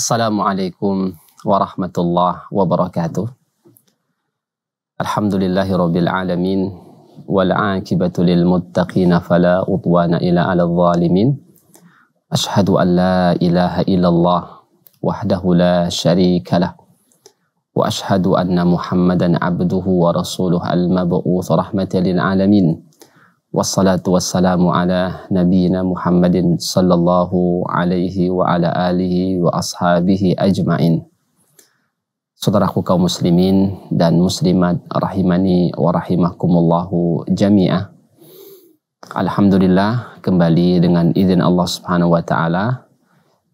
السلام عليكم ورحمة الله وبركاته الحمد لله رب العالمين والعاقبة للمتقين فلا أطوان إلا على الظالمين أشهد أن لا إله إلا الله وحده لا شريك له وأشهد أن محمدا عبده ورسوله المبعوث رحمة للعالمين wassalatu wassalamu ala nabiyyina Muhammadin sallallahu alaihi wa ala alihi wa ashabihi ajmain. Saudaraku kaum muslimin dan muslimat rahimani wa rahimakumullahu jami'ah. Alhamdulillah kembali dengan izin Allah Subhanahu wa taala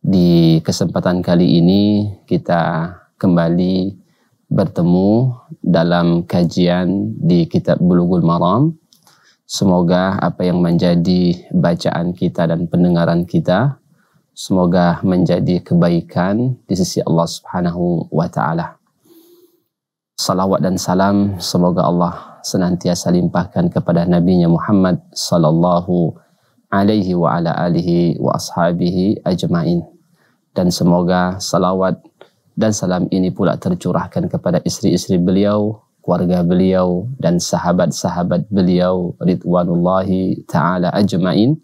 di kesempatan kali ini kita kembali bertemu dalam kajian di kitab Bulughul Maram Semoga apa yang menjadi bacaan kita dan pendengaran kita semoga menjadi kebaikan di sisi Allah Subhanahu wa taala. Salawat dan salam semoga Allah senantiasa limpahkan kepada Nabi Muhammad sallallahu alaihi wa ala alihi wa ashabihi ajmain. Dan semoga salawat dan salam ini pula tercurahkan kepada istri-istri beliau, keluarga beliau dan sahabat-sahabat beliau ridwanullahi taala ajmain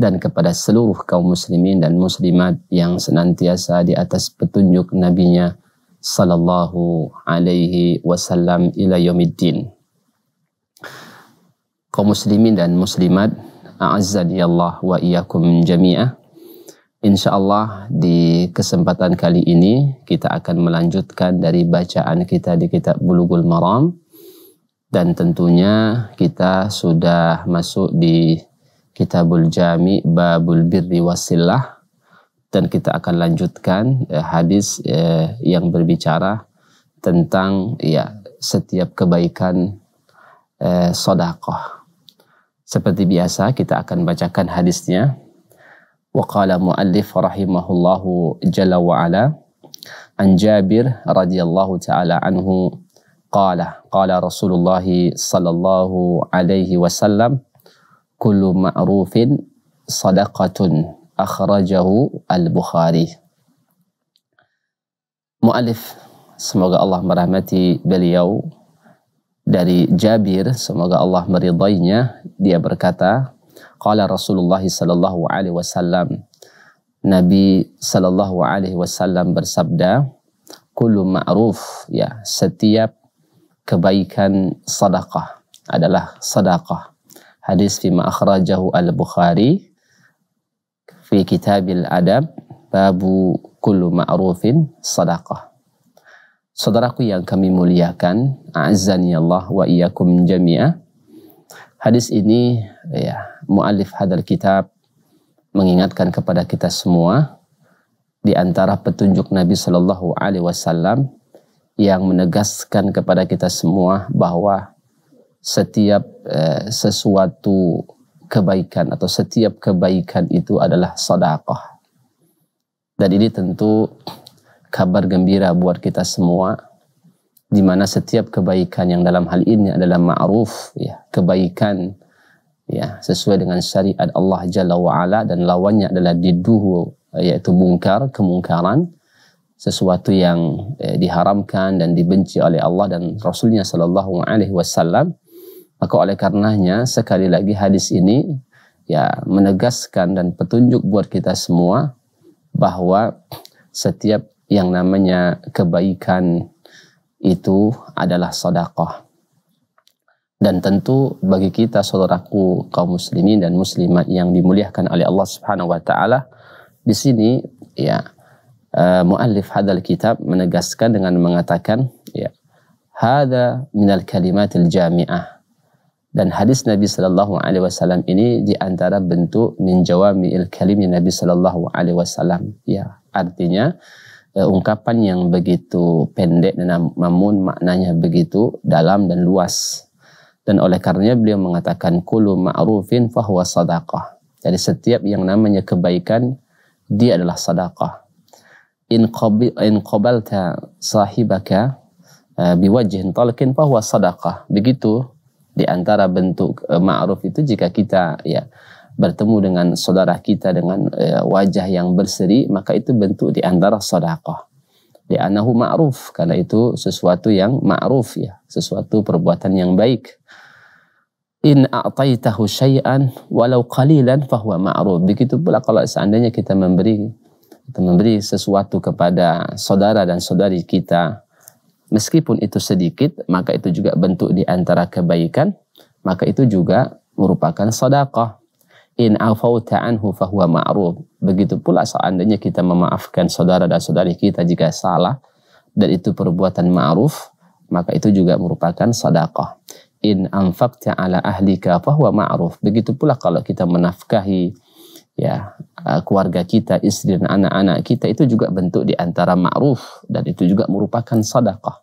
dan kepada seluruh kaum muslimin dan muslimat yang senantiasa di atas petunjuk nabinya sallallahu alaihi wasallam ila yaumiddin kaum muslimin dan muslimat a'azzani Allah wa iyyakum jami'ah Insya Allah di kesempatan kali ini kita akan melanjutkan dari bacaan kita di kitab Bulughul Maram dan tentunya kita sudah masuk di Kitabul Jami Babul Birri Wasillah dan kita akan lanjutkan eh, hadis eh, yang berbicara tentang ya setiap kebaikan eh, sodakoh. Seperti biasa kita akan bacakan hadisnya وقال مؤلف رحمه الله جل وعلا عن جابر رضي الله تعالى عنه قال قال رسول الله صلى الله عليه وسلم كل معروف صدقة akhrajahu al-Bukhari. Mu'alif, semoga Allah merahmati beliau dari Jabir, semoga Allah meridainya, dia berkata, Qala Rasulullah sallallahu alaihi wasallam. Nabi sallallahu alaihi wasallam bersabda, "Kullu ma'ruf," ya, setiap kebaikan sedekah adalah sedekah. Hadis fi akhrajahu Al-Bukhari fi Kitabil Adab babu kullu ma'rufin sedekah Saudaraku yang kami muliakan, ya Allah wa iyyakum jami'ah. Hadis ini ya mu'alif hadal kitab mengingatkan kepada kita semua di antara petunjuk Nabi Shallallahu Alaihi Wasallam yang menegaskan kepada kita semua bahwa setiap eh, sesuatu kebaikan atau setiap kebaikan itu adalah sedekah. Dan ini tentu kabar gembira buat kita semua di mana setiap kebaikan yang dalam hal ini adalah ma'ruf ya, kebaikan ya sesuai dengan syariat Allah Jalla wa ala dan lawannya adalah diduhu yaitu mungkar, kemungkaran sesuatu yang eh, diharamkan dan dibenci oleh Allah dan Rasulnya Shallallahu Alaihi Wasallam maka oleh karenanya sekali lagi hadis ini ya menegaskan dan petunjuk buat kita semua bahwa setiap yang namanya kebaikan itu adalah sodakoh dan tentu bagi kita saudaraku kaum muslimin dan muslimat yang dimuliakan oleh Allah Subhanahu wa taala di sini ya uh, muallif hadal kitab menegaskan dengan mengatakan ya hada minal kalimatil jami'ah dan hadis Nabi sallallahu alaihi wasallam ini di antara bentuk menjawami il kalimi Nabi sallallahu alaihi wasallam ya artinya uh, ungkapan yang begitu pendek dan namun maknanya begitu dalam dan luas dan oleh karenanya beliau mengatakan kulu ma'rufin fahuwa sadaqah. Jadi setiap yang namanya kebaikan dia adalah sadaqah. In in qabalta sahibaka eh, biwajhin talqin fahuwa sadaqah. Begitu di antara bentuk eh, ma'ruf itu jika kita ya bertemu dengan saudara kita dengan eh, wajah yang berseri maka itu bentuk di antara sedekah di anahu ma'ruf karena itu sesuatu yang ma'ruf ya sesuatu perbuatan yang baik in a'taitahu syai'an walau qalilan fahuwa ma'ruf. Begitu pula kalau seandainya kita memberi kita memberi sesuatu kepada saudara dan saudari kita meskipun itu sedikit maka itu juga bentuk di antara kebaikan maka itu juga merupakan sedekah. In afauta anhu fahuwa ma'ruf. Begitu pula seandainya kita memaafkan saudara dan saudari kita jika salah dan itu perbuatan ma'ruf maka itu juga merupakan sedekah in anfaqta ala ahlika fahuwa ma'ruf. Begitu pula kalau kita menafkahi ya eh, keluarga kita, istri dan anak-anak kita itu juga bentuk di antara ma'ruf dan itu juga merupakan sedekah.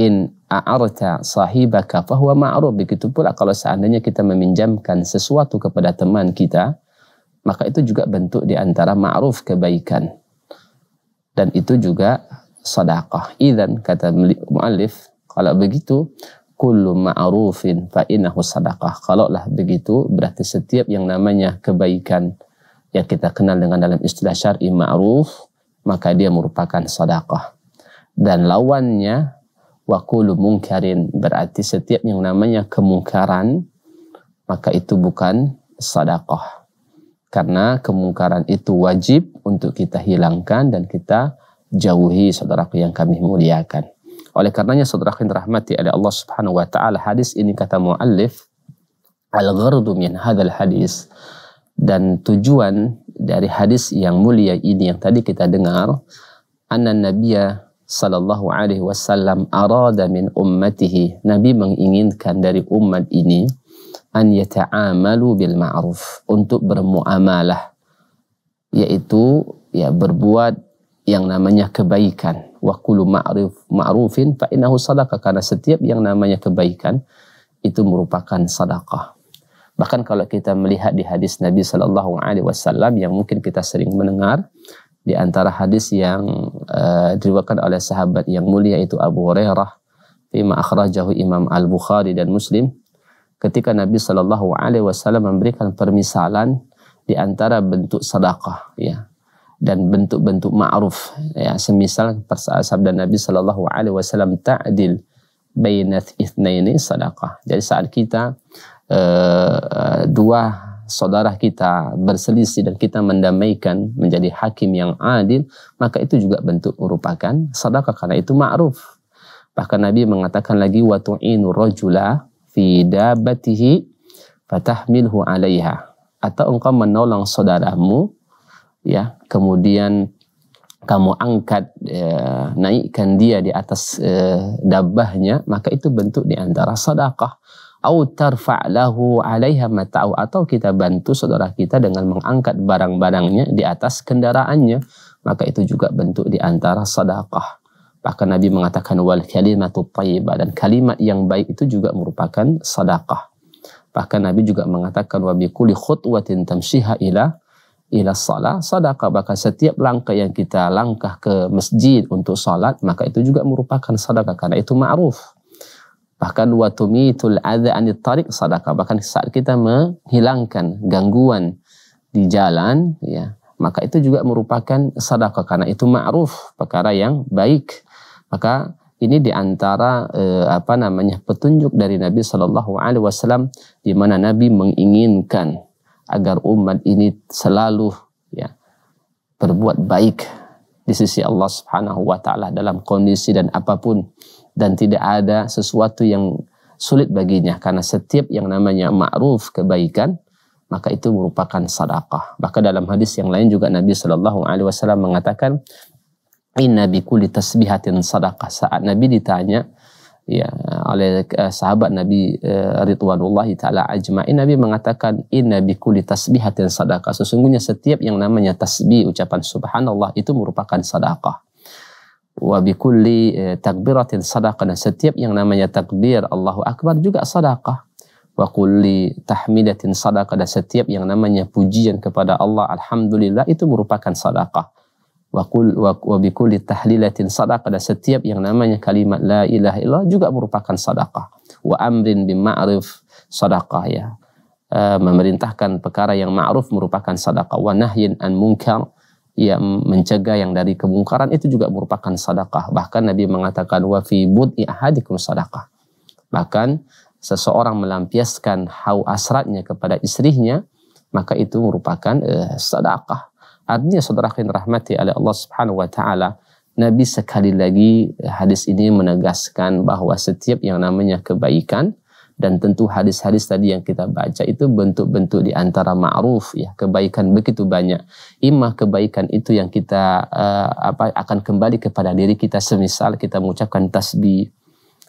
In a'arta sahibaka fahuwa ma'ruf. Begitu pula kalau seandainya kita meminjamkan sesuatu kepada teman kita, maka itu juga bentuk di antara ma'ruf kebaikan. Dan itu juga sedekah. Idan kata muallif kalau begitu kullu ma'rufin fa innahu sadaqah. Kalaulah begitu berarti setiap yang namanya kebaikan yang kita kenal dengan dalam istilah syar'i ma'ruf maka dia merupakan sadaqah. Dan lawannya wa kullu munkarin, berarti setiap yang namanya kemungkaran maka itu bukan sadaqah. Karena kemungkaran itu wajib untuk kita hilangkan dan kita jauhi saudaraku yang kami muliakan. Oleh karenanya saudara yang rahmati oleh Allah Subhanahu wa taala hadis ini kata muallif al min hadal hadis dan tujuan dari hadis yang mulia ini yang tadi kita dengar anna nabiyya sallallahu alaihi wasallam arada min ummatihi nabi menginginkan dari umat ini an yata'amalu bil ma'ruf untuk bermuamalah yaitu ya berbuat yang namanya kebaikan wa kullu ma'ruf ma'rufin fa innahu sadaqah karena setiap yang namanya kebaikan itu merupakan sedekah. Bahkan kalau kita melihat di hadis Nabi Shallallahu alaihi wasallam yang mungkin kita sering mendengar di antara hadis yang uh, diriwayatkan oleh sahabat yang mulia itu Abu Hurairah fima akhrajahu Imam Al-Bukhari dan Muslim ketika Nabi Shallallahu alaihi wasallam memberikan permisalan di antara bentuk sedekah ya dan bentuk-bentuk ma'ruf ya semisal sabda Nabi Shallallahu alaihi wasallam ta'dil bainat ithnaini sadaqah. Jadi saat kita uh, dua saudara kita berselisih dan kita mendamaikan menjadi hakim yang adil, maka itu juga bentuk merupakan sedekah karena itu ma'ruf. Bahkan Nabi mengatakan lagi wa tu'inu rajula fi dabatihi fatahmilhu alaiha atau engkau menolong saudaramu ya kemudian kamu angkat e, naikkan dia di atas e, eh, dabahnya maka itu bentuk di antara sedekah atau tarfa' lahu 'alaiha mata'u atau kita bantu saudara kita dengan mengangkat barang-barangnya di atas kendaraannya maka itu juga bentuk di antara sedekah bahkan Nabi mengatakan wal kalimatu thayyibah dan kalimat yang baik itu juga merupakan sedekah bahkan Nabi juga mengatakan wa bi kulli khutwatin tamshiha ila ila salah sadaqah bahkan setiap langkah yang kita langkah ke masjid untuk salat maka itu juga merupakan sadaqah karena itu ma'ruf bahkan watumitul adza anit tariq sadaqah bahkan saat kita menghilangkan gangguan di jalan ya maka itu juga merupakan sadaqah karena itu ma'ruf perkara yang baik maka ini diantara eh, apa namanya petunjuk dari Nabi Shallallahu Alaihi Wasallam di mana Nabi menginginkan agar umat ini selalu ya berbuat baik di sisi Allah Subhanahu wa taala dalam kondisi dan apapun dan tidak ada sesuatu yang sulit baginya karena setiap yang namanya ma'ruf kebaikan maka itu merupakan sadaqah. maka dalam hadis yang lain juga Nabi Shallallahu Alaihi Wasallam mengatakan, Inna bi kulli tasbihatin sadaqah. Saat Nabi ditanya ya oleh uh, sahabat Nabi uh, eh, Ridwanullah taala ajmain Nabi mengatakan inna bi kulli tasbihatin sadaqah sesungguhnya setiap yang namanya tasbih ucapan subhanallah itu merupakan sedekah wa bi kulli uh, takbiratin sadaqah dan setiap yang namanya takbir Allahu akbar juga sedekah wa kulli tahmidatin sadaqah dan setiap yang namanya pujian kepada Allah alhamdulillah itu merupakan sedekah Wakul wabikuli tahlilatin sadaqah dan setiap yang namanya kalimat la ilaha illallah juga merupakan sadaqah. Wa amrin bin ma'rif sadaqah ya. E, memerintahkan perkara yang ma'ruf merupakan sadaqah. Wa nahyin an munkar ya mencegah yang dari kemungkaran itu juga merupakan sadaqah. Bahkan Nabi mengatakan wa fi bud'i ahadikum sadaqah. Bahkan seseorang melampiaskan hau asratnya kepada istrinya maka itu merupakan eh, sadaqah Artinya saudara yang rahmati oleh Allah Subhanahu wa taala, Nabi sekali lagi hadis ini menegaskan bahwa setiap yang namanya kebaikan dan tentu hadis-hadis tadi yang kita baca itu bentuk-bentuk di antara ma'ruf ya kebaikan begitu banyak imah kebaikan itu yang kita uh, apa akan kembali kepada diri kita semisal kita mengucapkan tasbih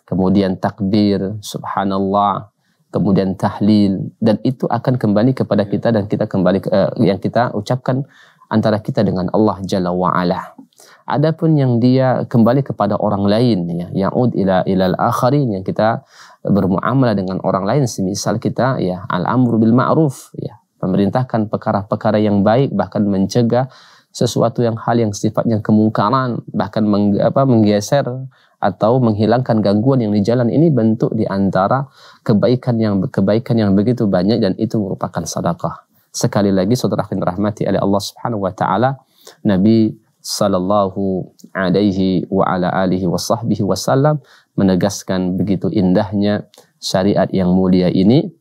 kemudian takbir subhanallah kemudian tahlil dan itu akan kembali kepada ya. kita dan kita kembali uh, yang kita ucapkan antara kita dengan Allah Jalla wa'ala. Adapun yang dia kembali kepada orang lain ya, yaud ila ilal akharin yang kita bermuamalah dengan orang lain semisal kita ya al-amru bil ma'ruf ya, memerintahkan perkara-perkara yang baik bahkan mencegah sesuatu yang hal yang sifatnya kemungkaran bahkan meng, apa, menggeser atau menghilangkan gangguan yang di jalan ini bentuk di antara kebaikan yang kebaikan yang begitu banyak dan itu merupakan sedekah sekali lagi saudara yang rahmati oleh Allah Subhanahu wa taala Nabi sallallahu alaihi wa ala alihi wa sahbihi wasallam menegaskan begitu indahnya syariat yang mulia ini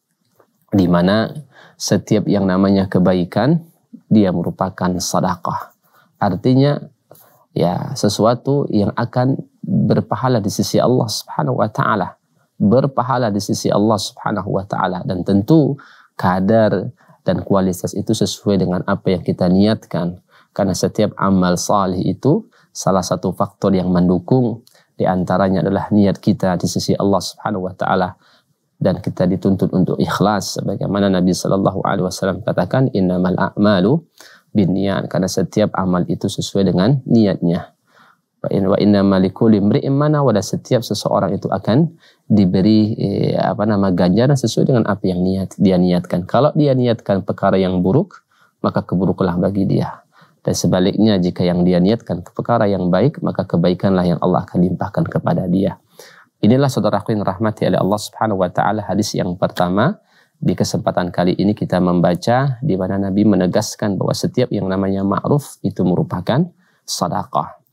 di mana setiap yang namanya kebaikan dia merupakan sedekah. Artinya ya sesuatu yang akan berpahala di sisi Allah Subhanahu wa taala. Berpahala di sisi Allah Subhanahu wa taala dan tentu kadar dan kualitas itu sesuai dengan apa yang kita niatkan. Karena setiap amal salih itu salah satu faktor yang mendukung di antaranya adalah niat kita di sisi Allah Subhanahu wa taala dan kita dituntut untuk ikhlas sebagaimana Nabi Shallallahu alaihi wasallam katakan innamal a'malu binniat karena setiap amal itu sesuai dengan niatnya wa inna malikuli mri'in mana wala setiap seseorang itu akan diberi eh, apa nama ganjaran sesuai dengan apa yang niat dia niatkan. Kalau dia niatkan perkara yang buruk, maka keburuklah bagi dia. Dan sebaliknya jika yang dia niatkan ke perkara yang baik, maka kebaikanlah yang Allah akan limpahkan kepada dia. Inilah saudaraku yang rahmati oleh Allah Subhanahu wa taala hadis yang pertama di kesempatan kali ini kita membaca di mana Nabi menegaskan bahwa setiap yang namanya ma'ruf itu merupakan sadaqah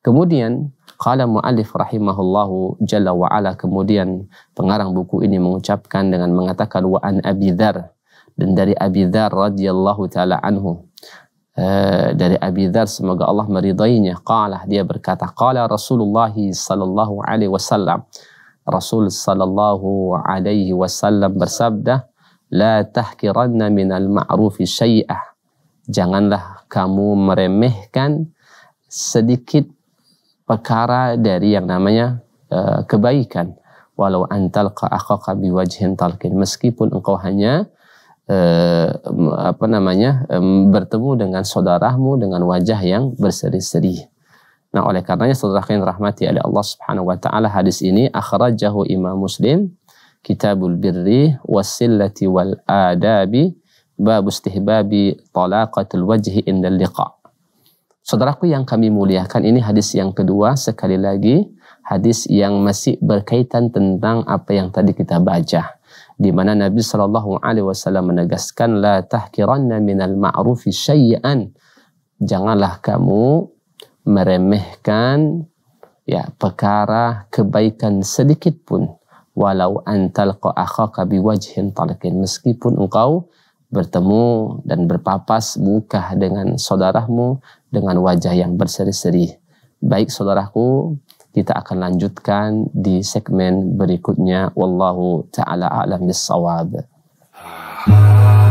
Kemudian Qala alif rahimahullahu jalla wa'ala. Kemudian pengarang buku ini mengucapkan dengan mengatakan wa an Abi Dhar. Dan dari Abi Dhar radhiyallahu ta'ala anhu. Eh, dari Abi Dhar semoga Allah meridainya. Qala dia berkata. Qala Rasulullah sallallahu alaihi wasallam. Rasul sallallahu alaihi wasallam bersabda. La tahkiranna al ma'rufi syai'ah. Janganlah kamu meremehkan sedikit perkara dari yang namanya uh, kebaikan walau antal akhaka biwajhin talqin meskipun engkau hanya eh, apa namanya bertemu dengan saudaramu dengan wajah yang berseri-seri. Nah, oleh karenanya saudara yang rahmati oleh Allah Subhanahu wa taala hadis ini akhrajahu Imam Muslim Kitabul Birri wasillati wal adabi bab istihbabi talaqatul wajhi indal liqa. Saudaraku yang kami muliakan, ini hadis yang kedua sekali lagi hadis yang masih berkaitan tentang apa yang tadi kita baca di mana Nabi Shallallahu Alaihi Wasallam menegaskan لا tahkiranna من المعروف syai'an janganlah kamu meremehkan ya perkara kebaikan sedikit pun walau antal akhaka biwajhin talqin meskipun engkau bertemu dan berpapas muka dengan saudaramu dengan wajah yang berseri-seri. Baik saudaraku, kita akan lanjutkan di segmen berikutnya. Wallahu ta'ala a'lam bisawab. Ah.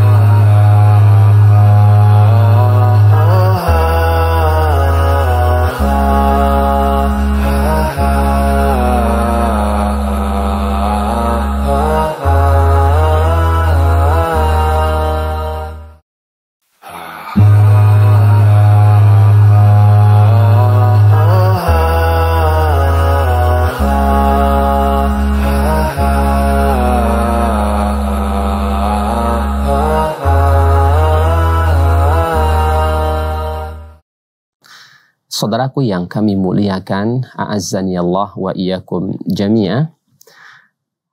Saudaraku yang kami muliakan, a'azzani Allah wa iyyakum jami'a.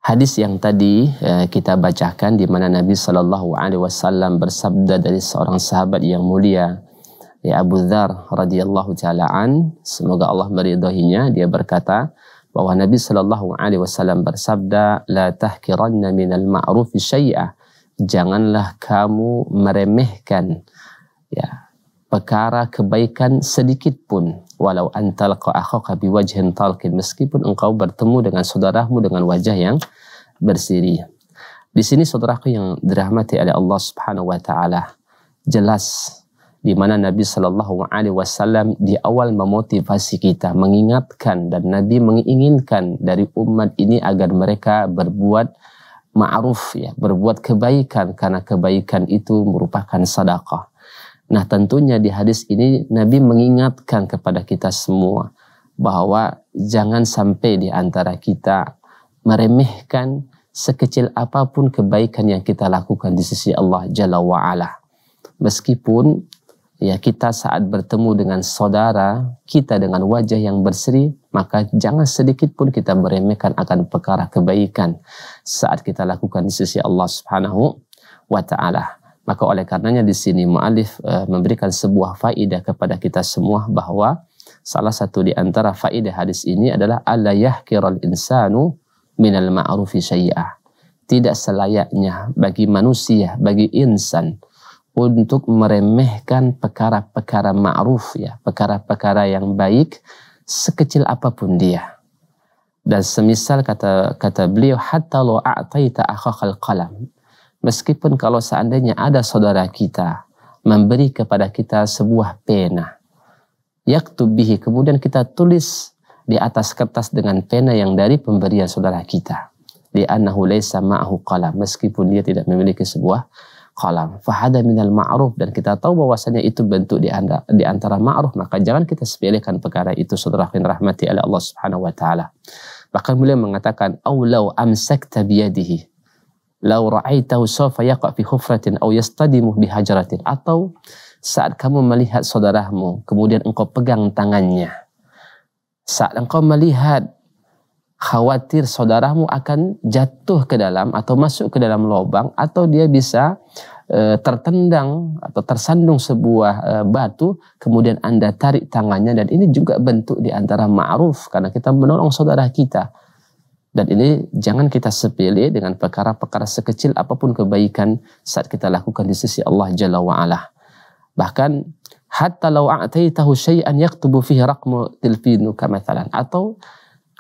Hadis yang tadi eh, kita bacakan di mana Nabi Shallallahu Alaihi Wasallam bersabda dari seorang sahabat yang mulia, ya Abu Dhar radhiyallahu taalaan, semoga Allah meridhoinya. Dia berkata bahwa Nabi Shallallahu Alaihi Wasallam bersabda, la tahkiranna min al ma'rufi Janganlah kamu meremehkan ya perkara kebaikan sedikit pun walau antal akhaka biwajhin talqin meskipun engkau bertemu dengan saudaramu dengan wajah yang bersiri Di sini saudaraku yang dirahmati oleh Allah Subhanahu wa taala jelas di mana Nabi Shallallahu Alaihi Wasallam di awal memotivasi kita, mengingatkan dan Nabi menginginkan dari umat ini agar mereka berbuat ma'ruf ya, berbuat kebaikan karena kebaikan itu merupakan sadaqah. Nah tentunya di hadis ini Nabi mengingatkan kepada kita semua bahwa jangan sampai di antara kita meremehkan sekecil apapun kebaikan yang kita lakukan di sisi Allah Jalla wa'ala. Meskipun ya kita saat bertemu dengan saudara kita dengan wajah yang berseri maka jangan sedikit pun kita meremehkan akan perkara kebaikan saat kita lakukan di sisi Allah Subhanahu wa taala. Maka oleh karenanya di sini mu'alif e, eh, memberikan sebuah faidah kepada kita semua bahwa salah satu di antara faidah hadis ini adalah ala yahkirul insanu minal ma'rufi syai'ah. Tidak selayaknya bagi manusia, bagi insan untuk meremehkan perkara-perkara ma'ruf ya, perkara-perkara yang baik sekecil apapun dia. Dan semisal kata kata beliau hatta lo a'taita akhakal qalam Meskipun kalau seandainya ada saudara kita memberi kepada kita sebuah pena, yaktub bihi, kemudian kita tulis di atas kertas dengan pena yang dari pemberian saudara kita. Li'annahu laysa ma'ahu qalam, meskipun dia tidak memiliki sebuah qalam. Fahada minal ma'ruf dan kita tahu bahwasanya itu bentuk di, anda, di antara ma'ruf maka jangan kita sepelekan perkara itu saudara yang rahmati oleh Allah Subhanahu wa taala. Bahkan beliau mengatakan aulau amsakta biyadihi lau ra'aitahu sawfa yaqa fi hufratin aw yastadimu bi hajaratin atau saat kamu melihat saudaramu kemudian engkau pegang tangannya saat engkau melihat khawatir saudaramu akan jatuh ke dalam atau masuk ke dalam lubang atau dia bisa e, tertendang atau tersandung sebuah e, batu kemudian Anda tarik tangannya dan ini juga bentuk di antara ma'ruf karena kita menolong saudara kita dan ini jangan kita sepele dengan perkara-perkara sekecil apapun kebaikan saat kita lakukan di sisi Allah Jalla wa'ala. Bahkan, hatta law a'taitahu syai'an yaktubu fihi raqmu tilfinu mathalan. Atau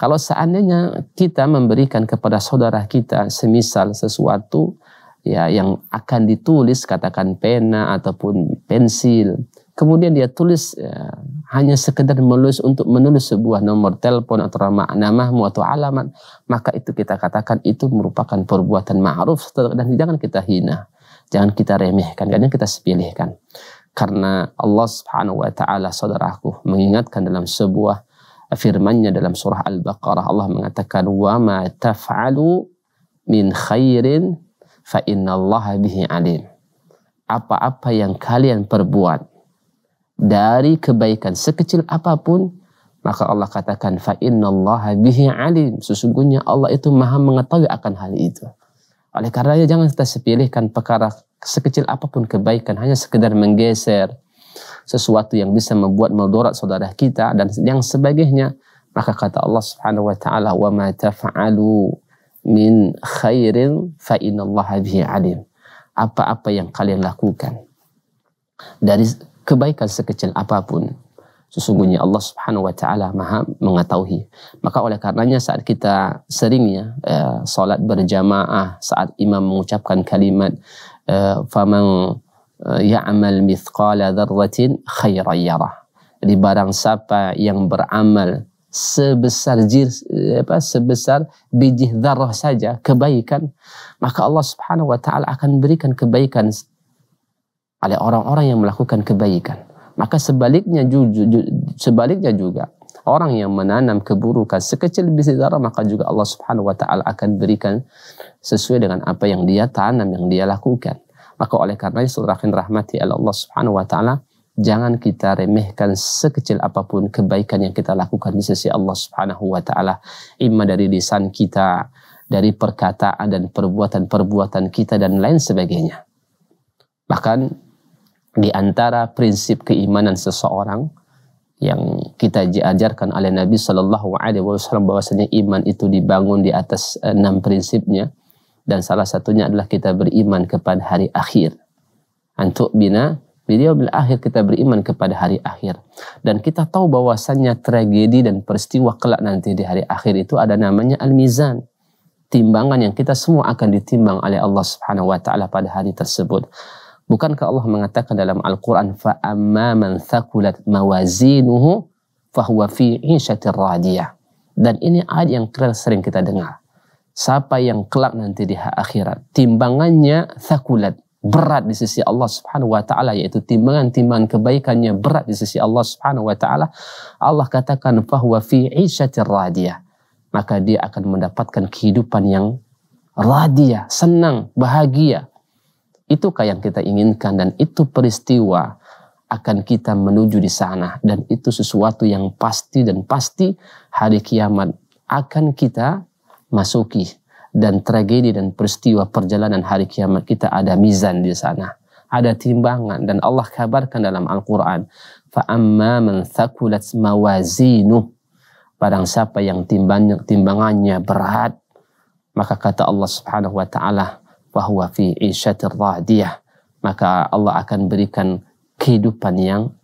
kalau seandainya kita memberikan kepada saudara kita semisal sesuatu ya yang akan ditulis katakan pena ataupun pensil Kemudian dia tulis ya, hanya sekedar menulis untuk menulis sebuah nomor telepon atau nama, namamu atau alamat, maka itu kita katakan itu merupakan perbuatan ma'ruf dan jangan kita hina, jangan kita remehkan, jangan kita sepilihkan. Karena Allah Subhanahu wa taala saudaraku mengingatkan dalam sebuah firmannya dalam surah Al-Baqarah Allah mengatakan wa ma taf'alu min khairin fa Allah bihi alim. Apa-apa yang kalian perbuat dari kebaikan sekecil apapun maka Allah katakan fa innallaha bihi alim sesungguhnya Allah itu maha mengetahui akan hal itu oleh karenanya jangan kita sepilihkan perkara sekecil apapun kebaikan hanya sekedar menggeser sesuatu yang bisa membuat mudarat saudara kita dan yang sebagainya maka kata Allah Subhanahu wa taala wa ma taf'alu min khairin fa innallaha bihi alim apa-apa yang kalian lakukan dari kebaikan sekecil apapun sesungguhnya Allah Subhanahu wa taala Maha mengetahui. Maka oleh karenanya saat kita seringnya eh, salat berjamaah saat imam mengucapkan kalimat eh, faman eh, ya'mal mithqala dzarratin khairan yarah. Jadi barang siapa yang beramal sebesar jir, eh, apa sebesar biji dzarrah saja kebaikan, maka Allah Subhanahu wa taala akan berikan kebaikan oleh orang-orang yang melakukan kebaikan. Maka sebaliknya juga, sebaliknya juga orang yang menanam keburukan sekecil biji zarah maka juga Allah Subhanahu wa taala akan berikan sesuai dengan apa yang dia tanam yang dia lakukan. Maka oleh karena itu rahim rahmati Allah Subhanahu wa taala jangan kita remehkan sekecil apapun kebaikan yang kita lakukan di sisi Allah Subhanahu wa taala imma dari lisan kita dari perkataan dan perbuatan-perbuatan kita dan lain sebagainya bahkan di antara prinsip keimanan seseorang yang kita diajarkan oleh Nabi Shallallahu Alaihi Wasallam bahwasanya iman itu dibangun di atas enam prinsipnya dan salah satunya adalah kita beriman kepada hari akhir. Antuk bina Beliau bil akhir kita beriman kepada hari akhir dan kita tahu bahwasanya tragedi dan peristiwa kelak nanti di hari akhir itu ada namanya al-mizan timbangan yang kita semua akan ditimbang oleh Allah Subhanahu wa taala pada hari tersebut. Bukankah Allah mengatakan dalam Al-Quran, فَأَمَّا ثَقُلَتْ مَوَازِينُهُ فَهُوَ فِي الرَّادِيَةِ Dan ini ayat yang sering kita dengar. Siapa yang kelak nanti di akhirat, timbangannya thakulat, berat di sisi Allah Subhanahu wa taala yaitu timbangan-timbangan kebaikannya berat di sisi Allah Subhanahu wa taala. Allah katakan bahwa fi isyatir radiyah. Maka dia akan mendapatkan kehidupan yang radiyah, senang, bahagia Itukah yang kita inginkan dan itu peristiwa akan kita menuju di sana dan itu sesuatu yang pasti dan pasti hari kiamat akan kita masuki dan tragedi dan peristiwa perjalanan hari kiamat kita ada mizan di sana ada timbangan dan Allah kabarkan dalam Al-Qur'an fa amma man thaqulat barang siapa yang timbangnya timbangannya berat maka kata Allah Subhanahu wa taala bahwa fi isyatir radiyah maka Allah akan berikan kehidupan yang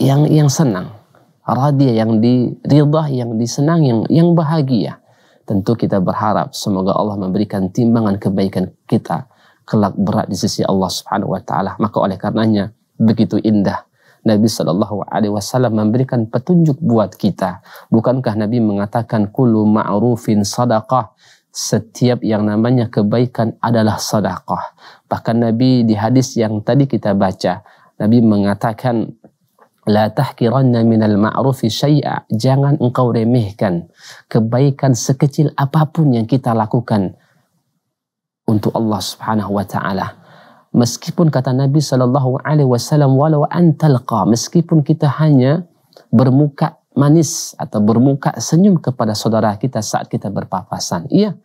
yang yang senang radiyah yang diridah yang disenang yang yang bahagia tentu kita berharap semoga Allah memberikan timbangan kebaikan kita kelak berat di sisi Allah Subhanahu wa taala maka oleh karenanya begitu indah Nabi Shallallahu Alaihi Wasallam memberikan petunjuk buat kita. Bukankah Nabi mengatakan kulu ma'rufin sadaqah setiap yang namanya kebaikan adalah sedekah. Bahkan Nabi di hadis yang tadi kita baca, Nabi mengatakan La tahkiranna minal ma'rufi syai'a. Jangan engkau remehkan kebaikan sekecil apapun yang kita lakukan untuk Allah Subhanahu wa taala. Meskipun kata Nabi sallallahu alaihi wasallam walau antalqa, meskipun kita hanya bermuka manis atau bermuka senyum kepada saudara kita saat kita berpapasan. Iya.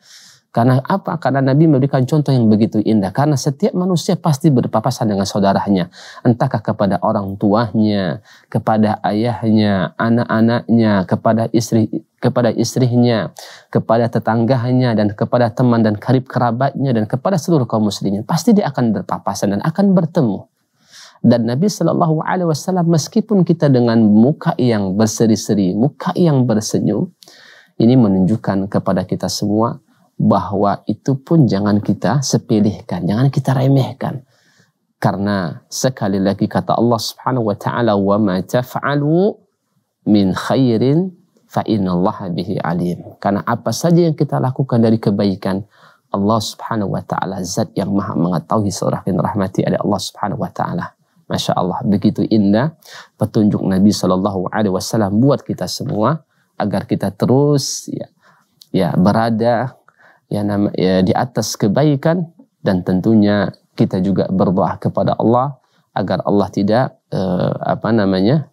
Karena apa? Karena Nabi memberikan contoh yang begitu indah. Karena setiap manusia pasti berpapasan dengan saudaranya. Entahkah kepada orang tuanya, kepada ayahnya, anak-anaknya, kepada istri kepada istrinya, kepada tetangganya, dan kepada teman dan karib kerabatnya, dan kepada seluruh kaum muslimin. Pasti dia akan berpapasan dan akan bertemu. Dan Nabi Shallallahu Alaihi Wasallam meskipun kita dengan muka yang berseri-seri, muka yang bersenyum, ini menunjukkan kepada kita semua bahwa itu pun jangan kita sepilihkan, jangan kita remehkan. Karena sekali lagi kata Allah Subhanahu wa taala wa ma taf'alu min khairin fa innallaha bihi alim. Karena apa saja yang kita lakukan dari kebaikan, Allah Subhanahu wa taala zat yang Maha mengetahui saudara rahmati ada Allah Subhanahu wa taala. Masya Allah, begitu indah petunjuk Nabi Shallallahu Alaihi Wasallam buat kita semua agar kita terus ya, ya berada ya, nama, ya di atas kebaikan dan tentunya kita juga berdoa kepada Allah agar Allah tidak eh, apa namanya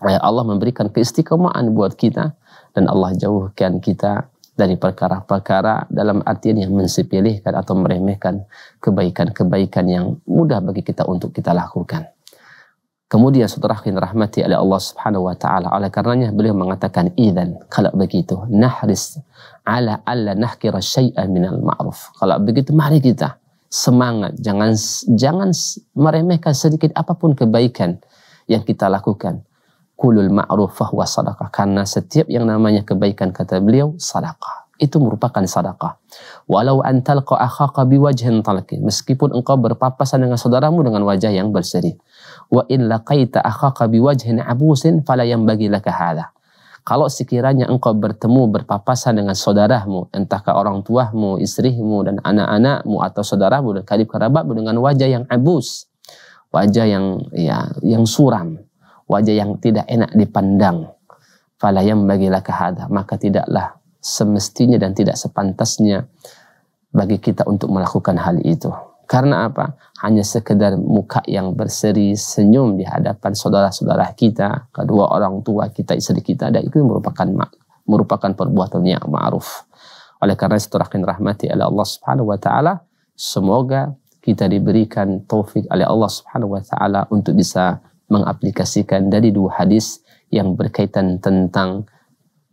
ya, Allah memberikan keistiqomahan buat kita dan Allah jauhkan kita dari perkara-perkara dalam artian yang mensepilihkan atau meremehkan kebaikan-kebaikan yang mudah bagi kita untuk kita lakukan. Kemudian setelah rahmati oleh Allah Subhanahu wa taala oleh karenanya beliau mengatakan idan kalau begitu nahris ala alla nahkira syai'an minal ma'ruf. Kalau begitu mari kita semangat jangan jangan meremehkan sedikit apapun kebaikan yang kita lakukan kulul ma'ruf wa sadaqah. Karena setiap yang namanya kebaikan kata beliau sadaqah. Itu merupakan sadaqah. Walau antalqa akhaqa biwajhin talqin. Meskipun engkau berpapasan dengan saudaramu dengan wajah yang berseri. Wa in laqaita akhaqa biwajhin abusin fala yang bagilaka hadha. Kalau sekiranya engkau bertemu berpapasan dengan saudaramu, entahkah orang tuamu, istrimu, dan anak-anakmu atau saudaramu dan kerabatmu dengan wajah yang abus, wajah yang ya yang suram, wajah yang tidak enak dipandang. Fala yang bagilah kehada, maka tidaklah semestinya dan tidak sepantasnya bagi kita untuk melakukan hal itu. Karena apa? Hanya sekedar muka yang berseri, senyum di hadapan saudara-saudara kita, kedua orang tua kita, istri kita, dan itu merupakan merupakan perbuatan yang ma'ruf. Oleh karena itu rahmati oleh Allah Subhanahu wa taala, semoga kita diberikan taufik oleh Allah Subhanahu wa taala untuk bisa mengaplikasikan dari dua hadis yang berkaitan tentang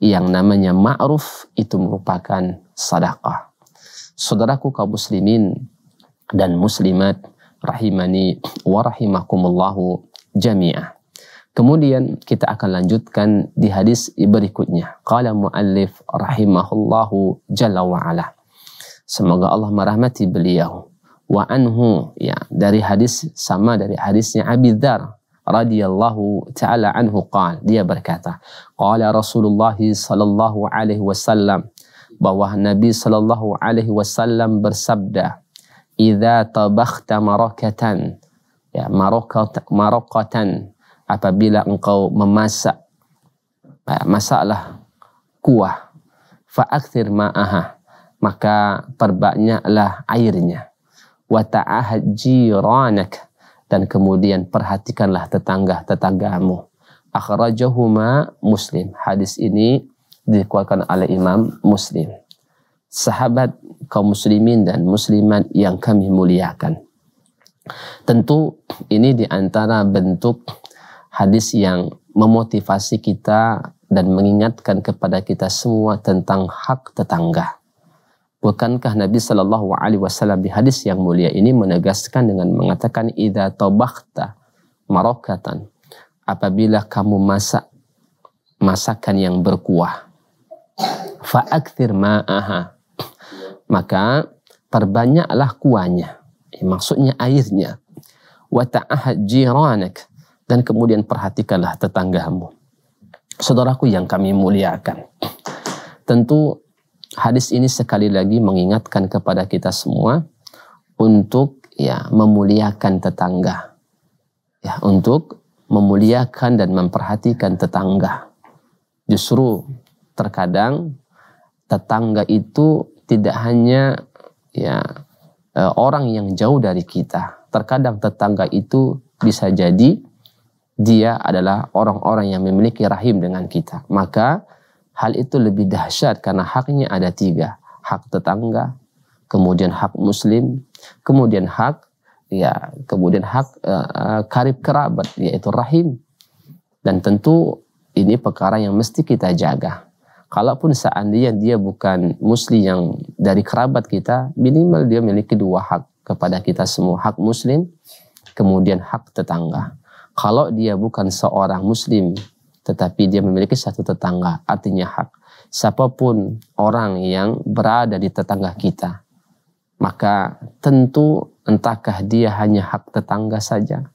yang namanya ma'ruf itu merupakan sadaqah. Saudaraku kaum muslimin dan muslimat rahimani wa rahimakumullahu jami'ah. Kemudian kita akan lanjutkan di hadis berikutnya. Qala muallif rahimahullahu jalla wa ala. Semoga Allah merahmati beliau. Wa anhu ya dari hadis sama dari hadisnya Abi radhiyallahu taala anhu qal dia berkata qala Rasulullah sallallahu alaihi wasallam bahwa Nabi sallallahu alaihi wasallam bersabda idza tabakhta marakatan ya marakat marakatan apabila engkau memasak ya, masaklah kuah fa'akthir ma'aha maka perbanyaklah airnya wa ta'ahad dan kemudian perhatikanlah tetangga-tetanggamu. Akhrajahuma Muslim. Hadis ini dikuatkan oleh Imam Muslim. Sahabat kaum muslimin dan muslimat yang kami muliakan. Tentu ini diantara bentuk hadis yang memotivasi kita dan mengingatkan kepada kita semua tentang hak tetangga. Bukankah Nabi Shallallahu Alaihi Wasallam di hadis yang mulia ini menegaskan dengan mengatakan ida tobahta marokatan apabila kamu masak masakan yang berkuah faakhir ma'aha maka perbanyaklah kuahnya eh, maksudnya airnya wata'ahad jiranak dan kemudian perhatikanlah tetanggamu saudaraku yang kami muliakan tentu hadis ini sekali lagi mengingatkan kepada kita semua untuk ya memuliakan tetangga. Ya, untuk memuliakan dan memperhatikan tetangga. Justru terkadang tetangga itu tidak hanya ya e, orang yang jauh dari kita. Terkadang tetangga itu bisa jadi dia adalah orang-orang yang memiliki rahim dengan kita. Maka Hal itu lebih dahsyat karena haknya ada tiga. Hak tetangga, kemudian hak muslim, kemudian hak ya kemudian hak uh, uh, karib kerabat yaitu rahim dan tentu ini perkara yang mesti kita jaga kalaupun seandainya dia bukan muslim yang dari kerabat kita minimal dia memiliki dua hak kepada kita semua hak muslim kemudian hak tetangga kalau dia bukan seorang muslim tetapi dia memiliki satu tetangga, artinya hak. Siapapun orang yang berada di tetangga kita, maka tentu entahkah dia hanya hak tetangga saja,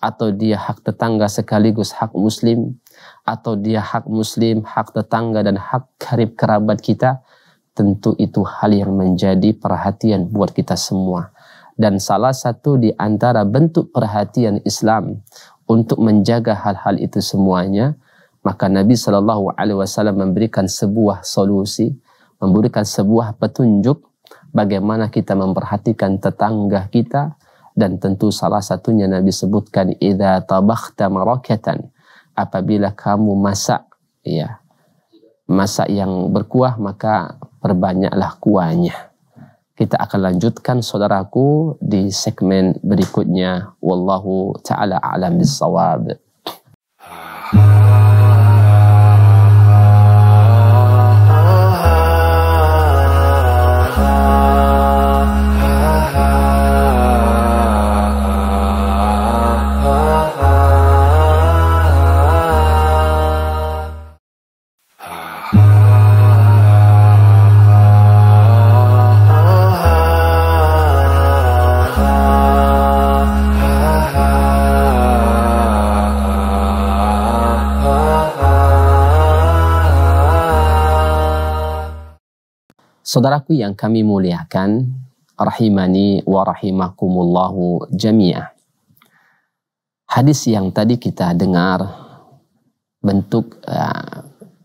atau dia hak tetangga sekaligus hak muslim, atau dia hak muslim, hak tetangga, dan hak karib kerabat kita, tentu itu hal yang menjadi perhatian buat kita semua dan salah satu di antara bentuk perhatian Islam untuk menjaga hal-hal itu semuanya maka Nabi Shallallahu Alaihi Wasallam memberikan sebuah solusi, memberikan sebuah petunjuk bagaimana kita memperhatikan tetangga kita dan tentu salah satunya Nabi sebutkan idza tabakhta marakatan apabila kamu masak ya masak yang berkuah maka perbanyaklah kuahnya kita akan lanjutkan saudaraku di segmen berikutnya wallahu taala alam bisawab ah. Saudaraku yang kami muliakan, rahimani wa rahimakumullahu jami'ah. Hadis yang tadi kita dengar bentuk ya,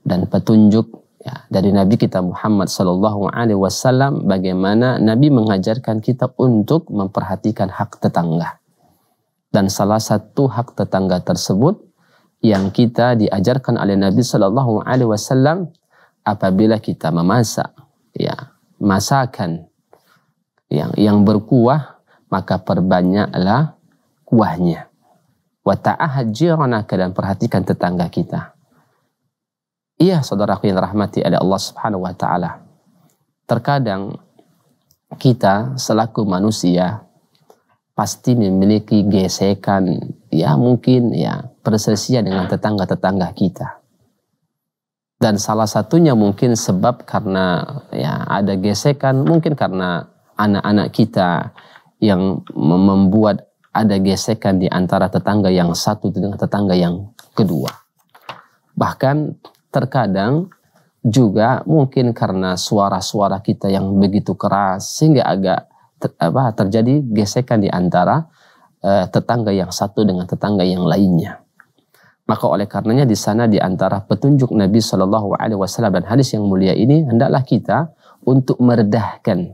dan petunjuk ya, dari Nabi kita Muhammad Sallallahu Alaihi Wasallam bagaimana Nabi mengajarkan kita untuk memperhatikan hak tetangga dan salah satu hak tetangga tersebut yang kita diajarkan oleh Nabi Sallallahu Alaihi Wasallam apabila kita memasak ya masakan yang yang berkuah maka perbanyaklah kuahnya. Wa ta'ahajirnaka dan perhatikan tetangga kita. Iya saudaraku yang rahmati ada Allah subhanahu wa ta'ala. Terkadang kita selaku manusia pasti memiliki gesekan ya mungkin ya perselisihan dengan tetangga-tetangga kita dan salah satunya mungkin sebab karena ya ada gesekan mungkin karena anak-anak kita yang membuat ada gesekan di antara tetangga yang satu dengan tetangga yang kedua bahkan terkadang juga mungkin karena suara-suara kita yang begitu keras sehingga agak ter, apa terjadi gesekan di antara uh, tetangga yang satu dengan tetangga yang lainnya maka oleh karenanya di sana di antara petunjuk Nabi Shallallahu Alaihi Wasallam dan hadis yang mulia ini hendaklah kita untuk meredahkan,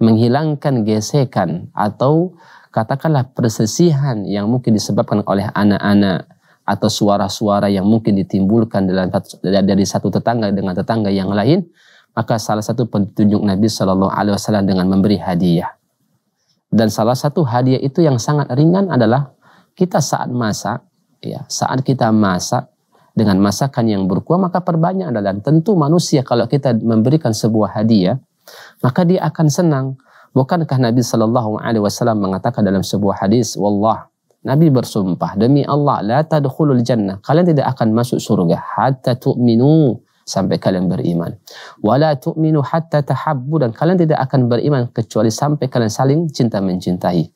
menghilangkan gesekan atau katakanlah persesihan yang mungkin disebabkan oleh anak-anak atau suara-suara yang mungkin ditimbulkan dari satu tetangga dengan tetangga yang lain, maka salah satu petunjuk Nabi Shallallahu Alaihi Wasallam dengan memberi hadiah. Dan salah satu hadiah itu yang sangat ringan adalah kita saat masak ya saat kita masak dengan masakan yang berkuah maka perbanyak dan tentu manusia kalau kita memberikan sebuah hadiah maka dia akan senang bukankah Nabi Shallallahu Alaihi Wasallam mengatakan dalam sebuah hadis wallah Nabi bersumpah demi Allah la tadkhulul jannah kalian tidak akan masuk surga hatta tu'minu sampai kalian beriman wala tu'minu hatta tahabbu dan kalian tidak akan beriman kecuali sampai kalian saling cinta mencintai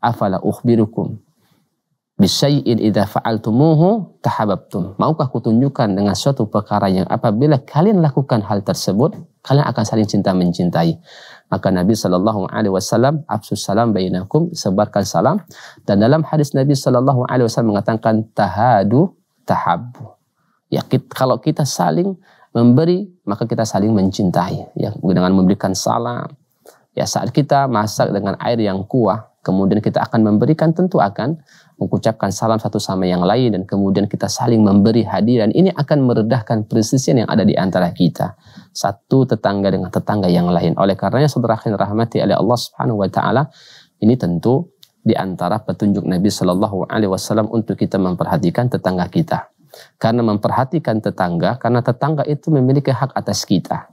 afala ukhbirukum Bisyai'in idha fa'altumuhu tahababtum. Maukah kutunjukkan dengan suatu perkara yang apabila kalian lakukan hal tersebut, kalian akan saling cinta mencintai. Maka Nabi Shallallahu Alaihi Wasallam absus salam bainakum sebarkan salam dan dalam hadis Nabi Shallallahu Alaihi Wasallam mengatakan tahadu tahabu. Ya kita, kalau kita saling memberi maka kita saling mencintai ya dengan memberikan salam ya saat kita masak dengan air yang kuah kemudian kita akan memberikan tentu akan mengucapkan salam satu sama yang lain dan kemudian kita saling memberi hadiah ini akan meredahkan persisian yang ada di antara kita satu tetangga dengan tetangga yang lain oleh karenanya saudara rahmati oleh Allah Subhanahu wa taala ini tentu di antara petunjuk Nabi Shallallahu alaihi wasallam untuk kita memperhatikan tetangga kita karena memperhatikan tetangga karena tetangga itu memiliki hak atas kita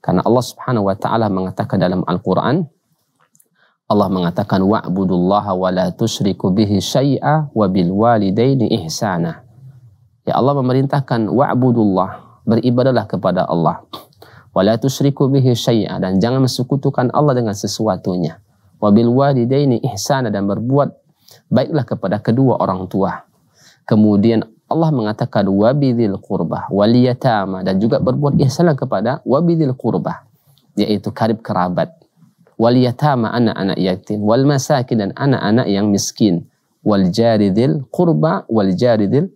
karena Allah Subhanahu wa taala mengatakan dalam Al-Qur'an Allah mengatakan wa'budullaha wa la tusyriku bihi syai'a wa bil walidaini ihsana. Ya Allah memerintahkan wa'budullah, beribadahlah kepada Allah. Wa la tusyriku bihi syai'a dan jangan mensekutukan Allah dengan sesuatunya. Wa bil walidaini ihsana dan berbuat baiklah kepada kedua orang tua. Kemudian Allah mengatakan wabidil qurbah yatama dan juga berbuat ihsan kepada wabidil qurbah yaitu karib kerabat wal yatama anak-anak yatim wal masakin dan anak-anak yang miskin wal jaridil kurba, wal jaridil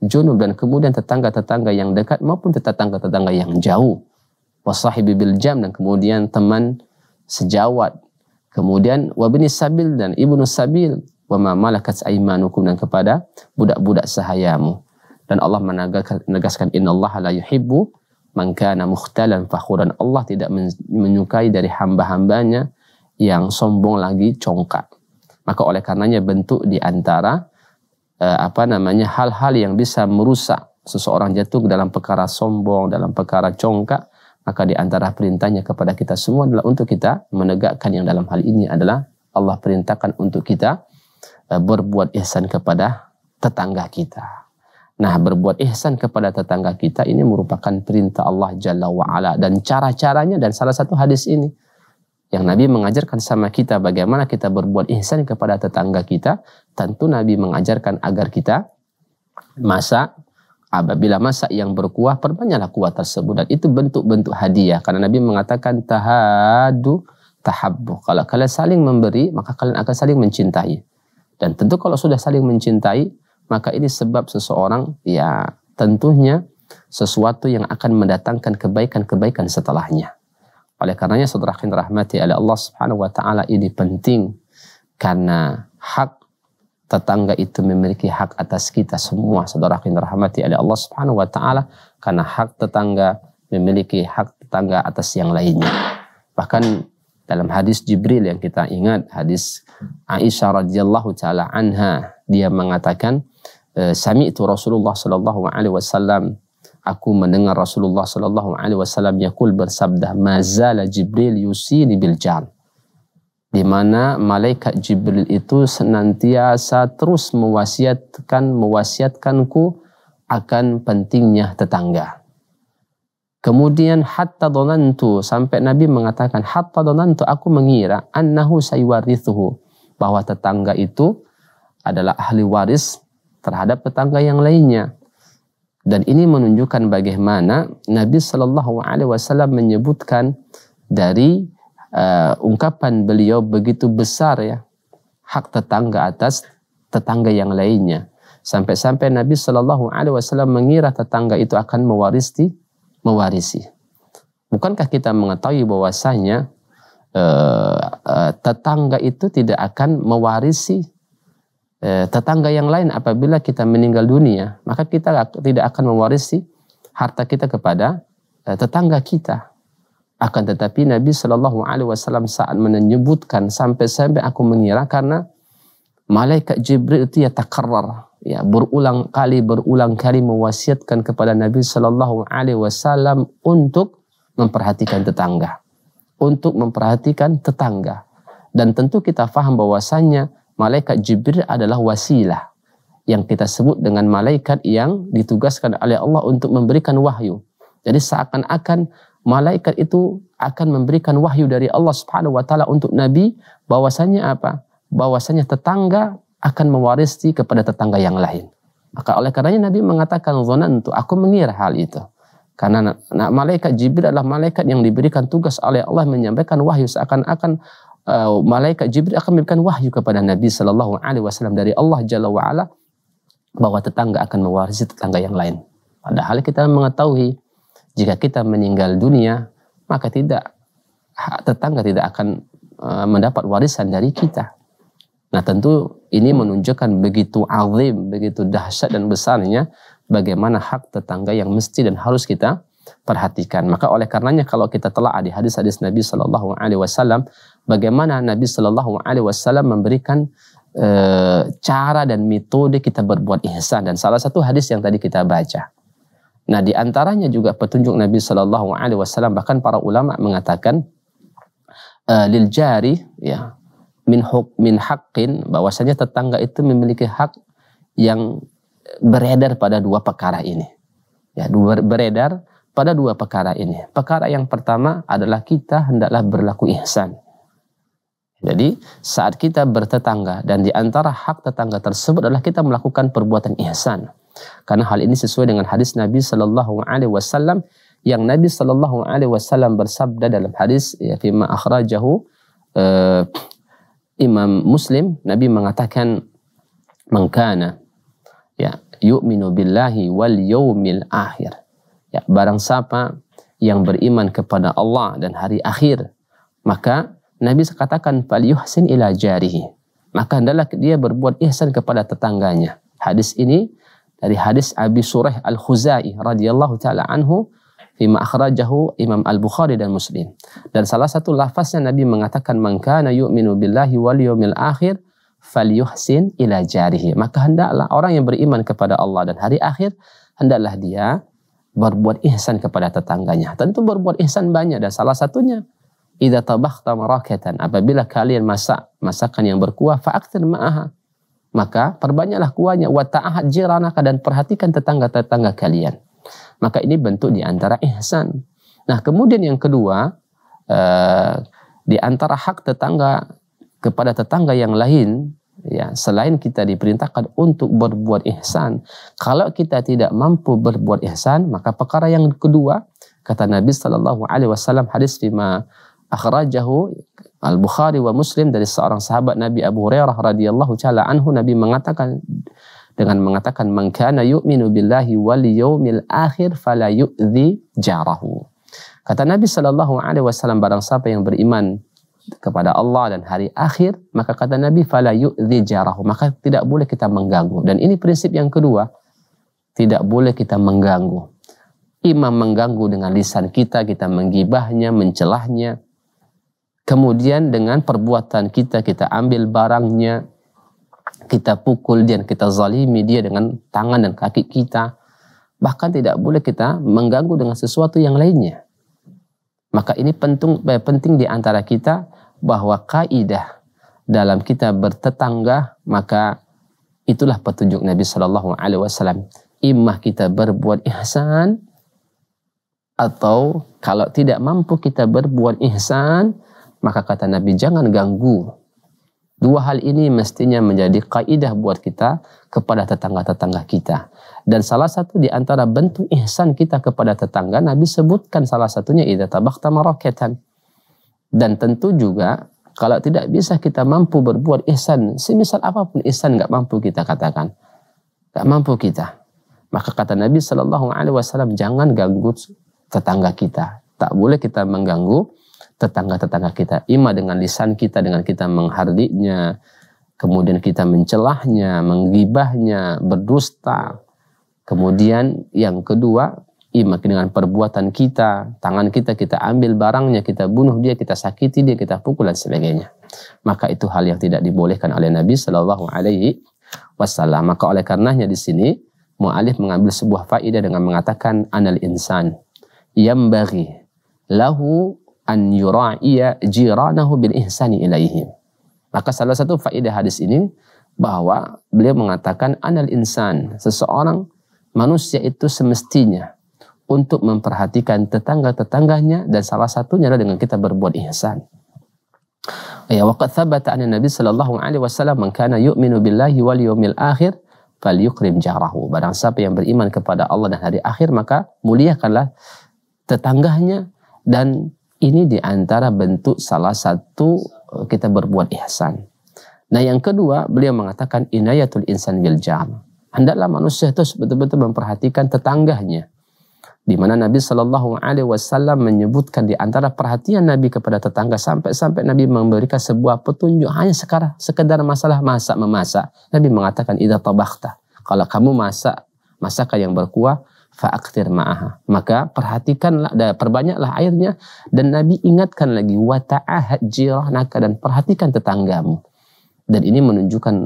junub dan kemudian tetangga-tetangga yang dekat maupun tetangga-tetangga yang jauh wasahibi bil jam dan kemudian teman sejawat kemudian wabni sabil dan ibnu sabil wa ma malakat aimanukum dan kepada budak-budak sahayamu dan Allah menegaskan inna Allah la yuhibbu maka mukhtalan fakhuran Allah tidak menyukai dari hamba-hambanya yang sombong lagi congkak. Maka oleh karenanya bentuk di antara eh, apa namanya hal-hal yang bisa merusak seseorang jatuh dalam perkara sombong, dalam perkara congkak, maka di antara perintahnya kepada kita semua adalah untuk kita menegakkan yang dalam hal ini adalah Allah perintahkan untuk kita eh, berbuat ihsan kepada tetangga kita. Nah, berbuat ihsan kepada tetangga kita ini merupakan perintah Allah Jalla wa'ala. Dan cara-caranya dan salah satu hadis ini. Yang Nabi mengajarkan sama kita bagaimana kita berbuat ihsan kepada tetangga kita. Tentu Nabi mengajarkan agar kita masa apabila masa yang berkuah perbanyaklah kuah tersebut dan itu bentuk-bentuk hadiah karena Nabi mengatakan tahadu tahabbu kalau kalian saling memberi maka kalian akan saling mencintai dan tentu kalau sudah saling mencintai maka ini sebab seseorang ya tentunya sesuatu yang akan mendatangkan kebaikan-kebaikan setelahnya. Oleh karenanya saudara khin rahmati oleh Allah Subhanahu wa taala ini penting karena hak tetangga itu memiliki hak atas kita semua saudara khin rahmati oleh Allah Subhanahu wa taala karena hak tetangga memiliki hak tetangga atas yang lainnya. Bahkan dalam hadis Jibril yang kita ingat hadis Aisyah radhiyallahu taala anha dia mengatakan eh, sami itu Rasulullah sallallahu alaihi wasallam aku mendengar Rasulullah sallallahu alaihi wasallam yaqul bersabda mazala Jibril yusini bil jar di mana malaikat Jibril itu senantiasa terus mewasiatkan mewasiatkanku akan pentingnya tetangga. Kemudian hatta donantu sampai Nabi mengatakan hatta donantu aku mengira annahu sayuwarithuhu bahwa tetangga itu adalah ahli waris terhadap tetangga yang lainnya. Dan ini menunjukkan bagaimana Nabi Shallallahu Alaihi Wasallam menyebutkan dari uh, ungkapan beliau begitu besar ya hak tetangga atas tetangga yang lainnya. Sampai-sampai Nabi Shallallahu Alaihi Wasallam mengira tetangga itu akan mewarisi, mewarisi. Bukankah kita mengetahui bahwasanya uh, uh, tetangga itu tidak akan mewarisi Eh, tetangga yang lain apabila kita meninggal dunia, maka kita tidak akan mewarisi harta kita kepada eh, tetangga kita. Akan tetapi Nabi Shallallahu Alaihi Wasallam saat menyebutkan sampai-sampai aku mengira karena malaikat Jibril itu ya takarrar, ya berulang kali berulang kali mewasiatkan kepada Nabi Shallallahu Alaihi Wasallam untuk memperhatikan tetangga, untuk memperhatikan tetangga. Dan tentu kita faham bahwasannya malaikat Jibril adalah wasilah yang kita sebut dengan malaikat yang ditugaskan oleh Allah untuk memberikan wahyu. Jadi seakan-akan malaikat itu akan memberikan wahyu dari Allah Subhanahu wa taala untuk nabi bahwasanya apa? Bahwasanya tetangga akan mewarisi kepada tetangga yang lain. Maka oleh karenanya Nabi mengatakan zonantu, aku mengira hal itu. Karena nah, malaikat Jibril adalah malaikat yang diberikan tugas oleh Allah menyampaikan wahyu seakan-akan uh, malaikat Jibril akan memberikan wahyu kepada Nabi Shallallahu Alaihi Wasallam dari Allah Jalla ala bahwa tetangga akan mewarisi tetangga yang lain. Padahal kita mengetahui jika kita meninggal dunia maka tidak tetangga tidak akan eh, mendapat warisan dari kita. Nah tentu ini menunjukkan begitu azim, begitu dahsyat dan besarnya bagaimana hak tetangga yang mesti dan harus kita perhatikan. Maka oleh karenanya kalau kita telah di hadis-hadis Nabi Shallallahu Alaihi Wasallam bagaimana Nabi Shallallahu Alaihi Wasallam memberikan e, cara dan metode kita berbuat ihsan dan salah satu hadis yang tadi kita baca. Nah, diantaranya juga petunjuk Nabi Shallallahu Alaihi Wasallam bahkan para ulama mengatakan e, lil jari ya min huk min hakin bahwasanya tetangga itu memiliki hak yang beredar pada dua perkara ini. Ya, dua beredar pada dua perkara ini. Perkara yang pertama adalah kita hendaklah berlaku ihsan. Jadi saat kita bertetangga dan di antara hak tetangga tersebut adalah kita melakukan perbuatan ihsan. Karena hal ini sesuai dengan hadis Nabi Shallallahu Alaihi Wasallam yang Nabi Shallallahu Alaihi Wasallam bersabda dalam hadis ya, fima akhrajahu uh, Imam Muslim Nabi mengatakan mengkana ya yu'minu billahi wal yawmil akhir ya barang siapa yang beriman kepada Allah dan hari akhir maka Nabi katakan falyuhsin ila jarihi. Maka hendaklah dia berbuat ihsan kepada tetangganya. Hadis ini dari hadis Abi Surah Al-Khuzai radhiyallahu taala anhu "Fi akhrajahu Imam Al-Bukhari dan Muslim. Dan salah satu lafaznya Nabi mengatakan man kana yu'minu billahi wal yawmil akhir falyuhsin ila jarihi. Maka hendaklah orang yang beriman kepada Allah dan hari akhir hendaklah dia berbuat ihsan kepada tetangganya. Tentu berbuat ihsan banyak dan salah satunya Idza tabakhta marakatan apabila kalian masak masakan yang berkuah fa'aktir ma'aha maka perbanyaklah kuahnya wa ta'ahad jiranaka dan perhatikan tetangga-tetangga kalian. Maka ini bentuk di antara ihsan. Nah, kemudian yang kedua eh, di antara hak tetangga kepada tetangga yang lain ya selain kita diperintahkan untuk berbuat ihsan kalau kita tidak mampu berbuat ihsan maka perkara yang kedua kata Nabi sallallahu alaihi wasallam hadis lima akhrajahu Al-Bukhari wa Muslim dari seorang sahabat Nabi Abu Hurairah radhiyallahu taala anhu Nabi mengatakan dengan mengatakan man kana yu'minu billahi wal yawmil akhir fala yu'dhi jarahu. Kata Nabi sallallahu alaihi wasallam barang siapa yang beriman kepada Allah dan hari akhir maka kata Nabi fala yu'dhi jarahu maka tidak boleh kita mengganggu dan ini prinsip yang kedua tidak boleh kita mengganggu imam mengganggu dengan lisan kita kita menggibahnya mencelahnya Kemudian dengan perbuatan kita, kita ambil barangnya, kita pukul dia, kita zalimi dia dengan tangan dan kaki kita. Bahkan tidak boleh kita mengganggu dengan sesuatu yang lainnya. Maka ini penting, eh, penting di antara kita bahwa kaidah dalam kita bertetangga maka itulah petunjuk Nabi Shallallahu Alaihi Wasallam. Imah kita berbuat ihsan atau kalau tidak mampu kita berbuat ihsan maka kata Nabi, jangan ganggu. Dua hal ini mestinya menjadi kaidah buat kita kepada tetangga-tetangga kita. Dan salah satu di antara bentuk ihsan kita kepada tetangga, Nabi sebutkan salah satunya idza tabak tamaroketan. Dan tentu juga kalau tidak bisa kita mampu berbuat ihsan, semisal apapun ihsan nggak mampu kita katakan, nggak mampu kita. Maka kata Nabi Shallallahu Alaihi Wasallam jangan ganggu tetangga kita. Tak boleh kita mengganggu tetangga-tetangga kita. Ima dengan lisan kita, dengan kita menghardiknya, kemudian kita mencelahnya, menggibahnya, berdusta. Kemudian yang kedua, ima dengan perbuatan kita, tangan kita, kita ambil barangnya, kita bunuh dia, kita sakiti dia, kita pukul dan sebagainya. Maka itu hal yang tidak dibolehkan oleh Nabi Shallallahu Alaihi Wasallam. Maka oleh karenanya di sini mu'alif mengambil sebuah faidah dengan mengatakan anal insan yang bagi lahu an yura'iya jiranahu bil ihsani ilaihim. Maka salah satu faedah hadis ini bahwa beliau mengatakan anal insan, seseorang manusia itu semestinya untuk memperhatikan tetangga-tetangganya dan salah satunya adalah dengan kita berbuat ihsan. Ya waqad thabata anna Nabi sallallahu alaihi wasallam man kana yu'minu billahi wal yawmil akhir falyukrim jarahu. Barang siapa yang beriman kepada Allah dan hari akhir maka muliakanlah tetangganya dan ini diantara bentuk salah satu eh, kita berbuat ihsan. Nah yang kedua beliau mengatakan inayatul insan bil jam. Hendaklah manusia itu betul-betul memperhatikan tetangganya. Di mana Nabi Shallallahu Alaihi Wasallam menyebutkan di antara perhatian Nabi kepada tetangga sampai-sampai Nabi memberikan sebuah petunjuk hanya sekarang sekedar masalah masak memasak. Nabi mengatakan idah tabakta. Kalau kamu masak masakan yang berkuah, faakhir ma'aha. Maka perhatikanlah, perbanyaklah airnya. Dan Nabi ingatkan lagi, jilah naka dan perhatikan tetanggamu. Dan ini menunjukkan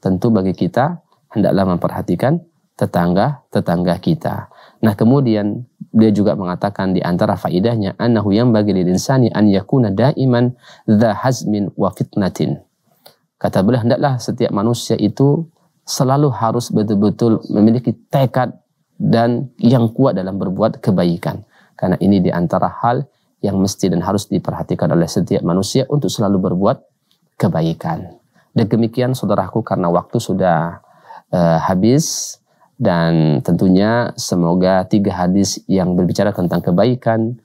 tentu bagi kita, hendaklah memperhatikan tetangga-tetangga kita. Nah kemudian dia juga mengatakan di antara faidahnya, annahu yang bagi lil insani an yakuna daiman dha hazmin wa fitnatin. Kata beliau, hendaklah setiap manusia itu selalu harus betul-betul memiliki tekad dan yang kuat dalam berbuat kebaikan. Karena ini di antara hal yang mesti dan harus diperhatikan oleh setiap manusia untuk selalu berbuat kebaikan. Dan demikian saudaraku karena waktu sudah uh, habis dan tentunya semoga tiga hadis yang berbicara tentang kebaikan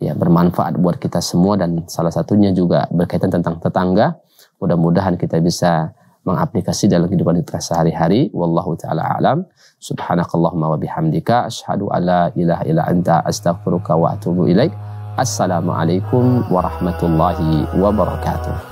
ya bermanfaat buat kita semua dan salah satunya juga berkaitan tentang tetangga. Mudah-mudahan kita bisa mengaplikasi dalam kehidupan kita sehari-hari. Wallahu taala alam. Subhanakallahumma wa bihamdika asyhadu alla ilaha illa anta astaghfiruka wa atubu ilaik. Assalamualaikum warahmatullahi wabarakatuh.